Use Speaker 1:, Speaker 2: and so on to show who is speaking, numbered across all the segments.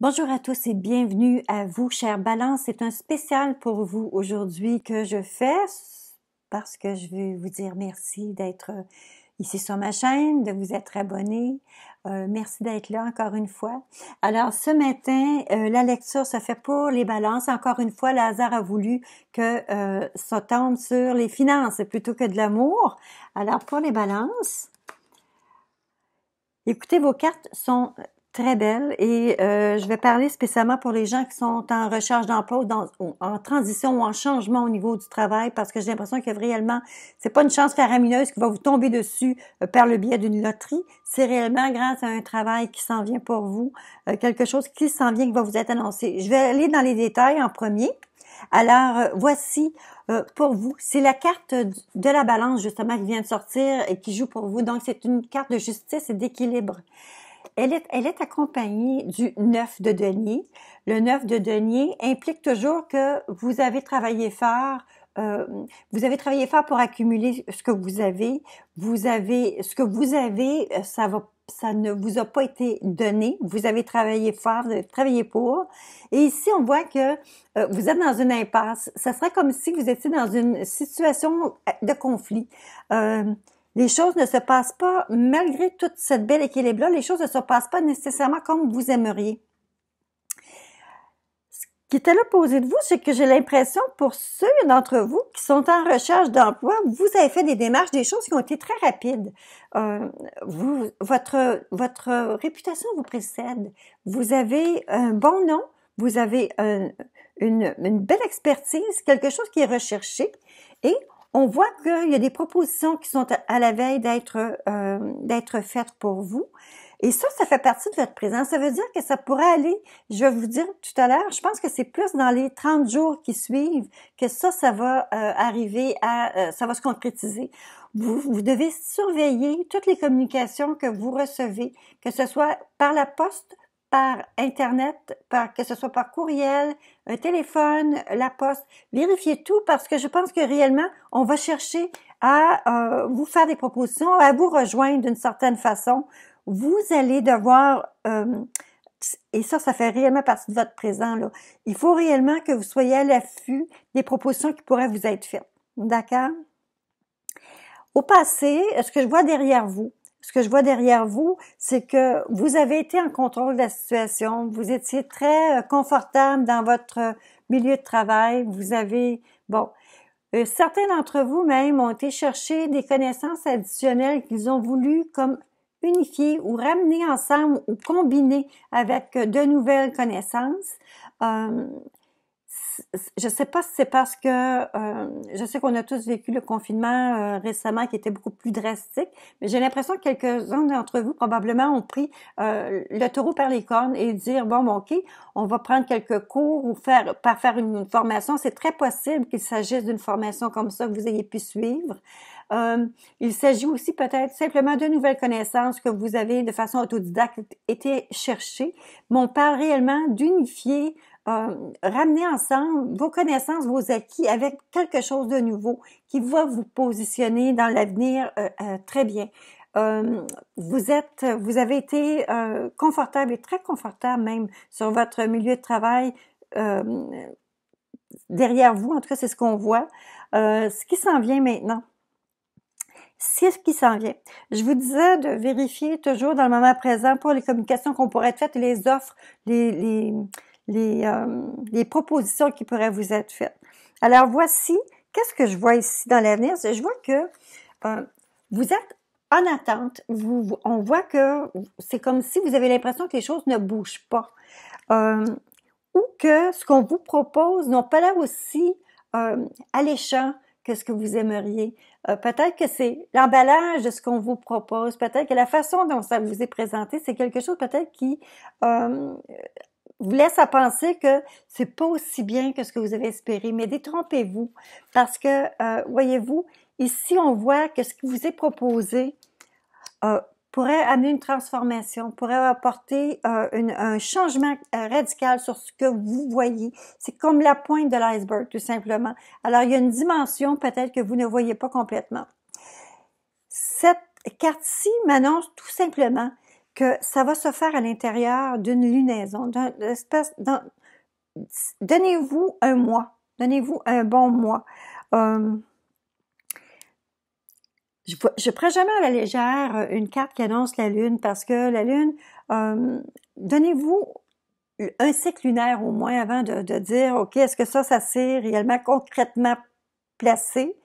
Speaker 1: Bonjour à tous et bienvenue à vous, chers Balance. C'est un spécial pour vous aujourd'hui que je fais parce que je veux vous dire merci d'être euh, ici sur ma chaîne, de vous être abonné. Euh, merci d'être là encore une fois. Alors ce matin, euh, la lecture se fait pour les balances. Encore une fois, le hasard a voulu que euh, ça tombe sur les finances plutôt que de l'amour. Alors pour les balances, Écoutez, vos cartes sont Très belle. Et euh, je vais parler spécialement pour les gens qui sont en recherche d'emploi, en transition ou en changement au niveau du travail, parce que j'ai l'impression que réellement, c'est pas une chance faramineuse qui va vous tomber dessus euh, par le biais d'une loterie. C'est réellement grâce à un travail qui s'en vient pour vous, euh, quelque chose qui s'en vient, qui va vous être annoncé. Je vais aller dans les détails en premier. Alors, voici pour vous, c'est la carte de la balance justement qui vient de sortir et qui joue pour vous. Donc, c'est une carte de justice et d'équilibre. Elle est, accompagnée du neuf de denier. Le neuf de denier implique toujours que vous avez travaillé fort, euh, vous avez travaillé fort pour accumuler ce que vous avez. Vous avez ce que vous avez, euh, ça va, ça ne vous a pas été donné. Vous avez travaillé fort, vous avez travaillé pour. Et ici, on voit que euh, vous êtes dans une impasse. Ça serait comme si vous étiez dans une situation de conflit. Euh, les choses ne se passent pas, malgré toute cette belle équilibre-là, les choses ne se passent pas nécessairement comme vous aimeriez. Ce qui est à l'opposé de vous, c'est que j'ai l'impression, pour ceux d'entre vous qui sont en recherche d'emploi, vous avez fait des démarches, des choses qui ont été très rapides. Euh, vous, votre, votre réputation vous précède. Vous avez un bon nom, vous avez une, une belle expertise, quelque chose qui est recherché, et on voit qu'il y a des propositions qui sont à la veille d'être euh, d'être faites pour vous. Et ça, ça fait partie de votre présence. Ça veut dire que ça pourrait aller, je vais vous dire tout à l'heure, je pense que c'est plus dans les 30 jours qui suivent que ça, ça va euh, arriver à, euh, ça va se concrétiser. Vous, vous devez surveiller toutes les communications que vous recevez, que ce soit par la poste, par Internet, par, que ce soit par courriel, un téléphone, la poste. Vérifiez tout parce que je pense que réellement, on va chercher à euh, vous faire des propositions, à vous rejoindre d'une certaine façon. Vous allez devoir, euh, et ça, ça fait réellement partie de votre présent, là. il faut réellement que vous soyez à l'affût des propositions qui pourraient vous être faites. D'accord? Au passé, ce que je vois derrière vous, ce que je vois derrière vous, c'est que vous avez été en contrôle de la situation, vous étiez très euh, confortable dans votre euh, milieu de travail, vous avez, bon, euh, certains d'entre vous même ont été chercher des connaissances additionnelles qu'ils ont voulu comme unifier ou ramener ensemble ou combiner avec de nouvelles connaissances je sais pas si c'est parce que euh, je sais qu'on a tous vécu le confinement euh, récemment qui était beaucoup plus drastique, mais j'ai l'impression que quelques-uns d'entre vous probablement ont pris euh, le taureau par les cornes et dire bon, bon, ok, on va prendre quelques cours ou faire par faire une, formation. C'est très possible qu'il s'agisse d'une formation comme ça que vous ayez pu suivre. Euh, il s'agit aussi peut-être simplement de nouvelles connaissances que vous avez de façon autodidacte été cherchées, mais on parle réellement d'unifier euh, ramener ensemble vos connaissances, vos acquis avec quelque chose de nouveau qui va vous positionner dans l'avenir euh, euh, très bien. vous êtes, vous avez été confortable et très confortable même sur votre milieu de travail derrière vous. En tout cas, c'est ce qu'on voit. ce qui s'en vient maintenant, c'est ce qui s'en vient. Je vous disais de vérifier toujours dans le moment présent pour les communications qu'on pourrait être faites, les offres, les euh, les, propositions qui pourraient vous être faites. Alors voici, qu'est-ce que je vois ici dans l'avenir? Je vois que euh, vous êtes en attente. Vous, on voit que c'est comme si vous avez l'impression que les choses ne bougent pas. Euh, ou que ce qu'on vous propose n'a pas l'air aussi alléchant que ce que vous aimeriez. peut-être que c'est l'emballage de ce qu'on vous propose, peut-être que la façon dont ça vous est présenté, c'est quelque chose peut-être qui vous laisse à penser que c'est pas aussi bien que ce que vous avez espéré, mais détrompez-vous parce que, euh, voyez-vous, ici on voit que ce qui vous est proposé euh, pourrait amener une transformation, pourrait apporter euh, un changement radical sur ce que vous voyez. C'est comme la pointe de l'iceberg, tout simplement. Alors, il y a une dimension peut-être que vous ne voyez pas complètement. Cette carte-ci m'annonce tout simplement que ça va se faire à l'intérieur d'une lunaison, d'un espèce. Donnez-vous un mois, donnez-vous un bon mois. Hum, je ne prends jamais à la légère euh, une carte qui annonce la Lune parce que la Lune, hum, donnez-vous un cycle lunaire au moins avant de, dire, OK, est-ce que ça, ça s'est réellement concrètement placé?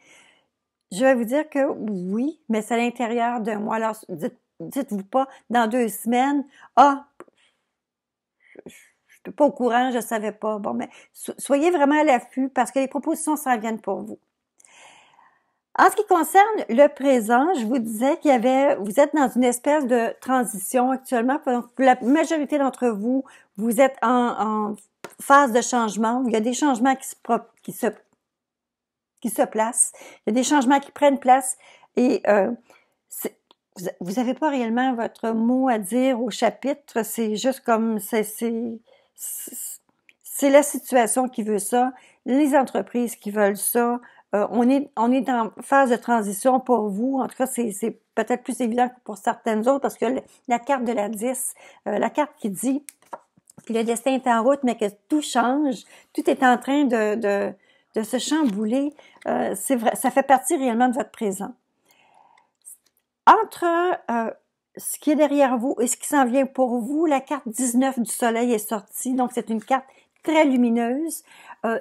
Speaker 1: Je vais vous dire que oui, mais c'est à l'intérieur d'un mois. Alors, dites dites-vous pas, dans deux semaines, ah, je ne suis pas au courant, je ne savais pas. Bon, mais soyez vraiment à l'affût parce que les propositions s'en viennent pour vous. En ce qui concerne le présent, je vous disais qu'il y avait, vous êtes dans une espèce de transition actuellement. la majorité d'entre vous, vous êtes en, phase de changement. Il y a des changements qui se, qui se, qui se placent. Il y a des changements qui prennent place et euh, vous n'avez pas réellement votre mot à dire au chapitre, c'est juste comme c'est c'est la situation qui veut ça, les entreprises qui veulent ça. Euh, on est on est en phase de transition pour vous. En tout cas, c'est peut-être plus évident que pour certaines autres parce que la carte de la 10, euh, la carte qui dit que le destin est en route, mais que tout change, tout est en train de, de, de se chambouler, euh, c'est vrai, ça fait partie réellement de votre présent entre euh, ce qui est derrière vous et ce qui s'en vient pour vous, la carte 19 du soleil est sortie. Donc, c'est une carte très lumineuse. Euh,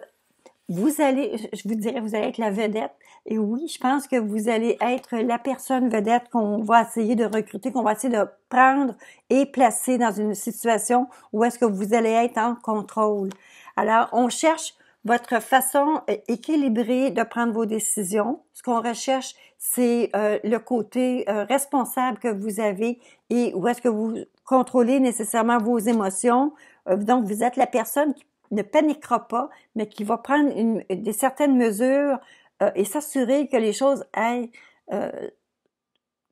Speaker 1: vous allez, je vous dirais, vous allez être la vedette. Et oui, je pense que vous allez être la personne vedette qu'on va essayer de recruter, qu'on va essayer de prendre et placer dans une situation où est-ce que vous allez être en contrôle. Alors, on cherche votre façon euh, équilibrée de prendre vos décisions. Ce qu'on recherche, c'est euh, le côté euh, responsable que vous avez et où est-ce que vous contrôlez nécessairement vos émotions. donc, vous êtes la personne qui ne paniquera pas, mais qui va prendre des certaines mesures et s'assurer que les choses aillent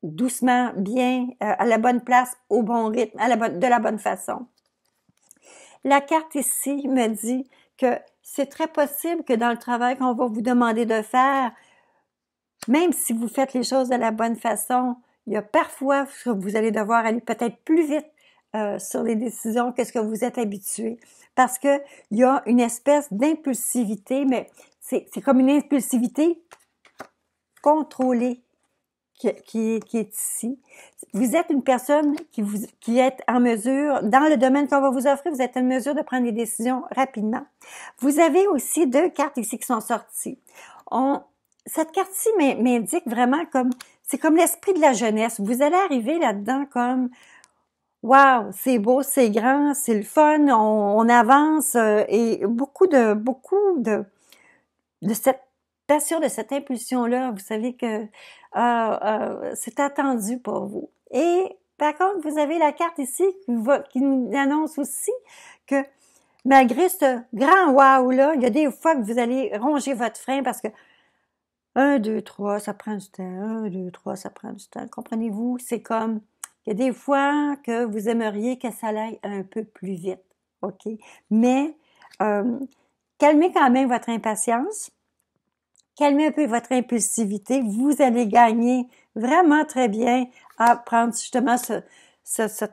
Speaker 1: doucement, bien, à la bonne place, au bon rythme, à de la bonne façon. La carte ici me dit que c'est très possible que dans le travail qu'on va vous demander de faire, même si vous faites les choses de la bonne façon, il y a parfois que vous allez devoir aller peut-être plus vite euh, sur les décisions que ce que vous êtes habitué. Parce qu'il y a une espèce d'impulsivité, mais c'est comme une impulsivité contrôlée qui, qui, est ici. Vous êtes une personne qui, vous, qui est en mesure, dans le domaine qu'on va vous offrir, vous êtes en mesure de prendre des décisions rapidement. Vous avez aussi deux cartes ici qui sont sorties. On, cette carte-ci m'indique vraiment comme, c'est comme l'esprit de la jeunesse. Vous allez arriver là-dedans comme, Wow, c'est beau, c'est grand, c'est le fun, on, avance euh, et beaucoup de beaucoup de de cette sûr de cette impulsion-là. Vous savez que euh, euh, c'est attendu pour vous. Et par contre, vous avez la carte ici qui, nous annonce aussi que malgré ce grand waouh là il y a des fois que vous allez ronger votre frein parce que 1, 2, 3, ça prend du temps. 1, 2, 3, ça prend du temps. Comprenez-vous? C'est comme, il y a des fois que vous aimeriez que ça aille un peu plus vite. OK? Mais, euh, calmez quand même votre impatience calmez un peu votre impulsivité, vous allez gagner vraiment très bien à prendre justement ce,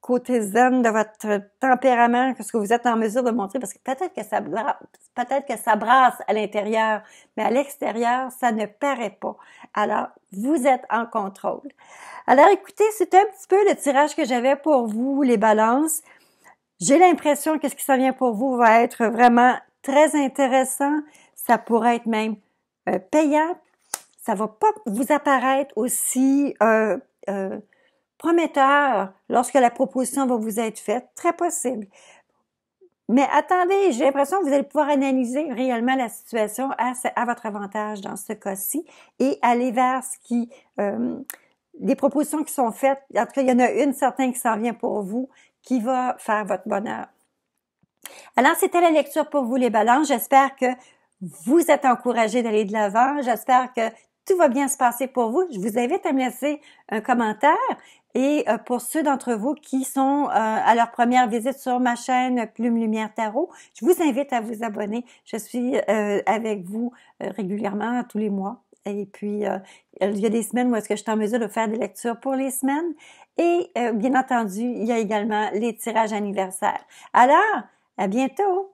Speaker 1: côté zen de votre tempérament, ce que vous êtes en mesure de montrer, parce que peut-être que ça peut-être que ça brasse à l'intérieur, mais à l'extérieur, ça ne paraît pas. Alors, vous êtes en contrôle. Alors, écoutez, c'est un petit peu le tirage que j'avais pour vous, les balances. J'ai l'impression que ce qui s'en vient pour vous va être vraiment très intéressant. Ça pourrait être même payable, euh, payant, ça va pas vous apparaître aussi euh, euh, prometteur lorsque la proposition va vous être faite, très possible. Mais attendez, j'ai l'impression que vous allez pouvoir analyser réellement la situation à, votre avantage dans ce cas-ci et aller vers ce qui des propositions qui sont faites. En tout cas, il y en a une certaine qui s'en vient pour vous, qui va faire votre bonheur. Alors, c'était la lecture pour vous, les balances. J'espère que vous êtes encouragés d'aller de l'avant. J'espère que tout va bien se passer pour vous. Je vous invite à me laisser un commentaire. Et euh, pour ceux d'entre vous qui sont euh, à leur première visite sur ma chaîne euh, Plume Lumière Tarot, je vous invite à vous abonner. Je suis avec vous régulièrement tous les mois. Et puis, il y a des semaines où est-ce que je suis en mesure de faire des lectures pour les semaines. Et bien entendu, il y a également les tirages anniversaires. Alors, à bientôt!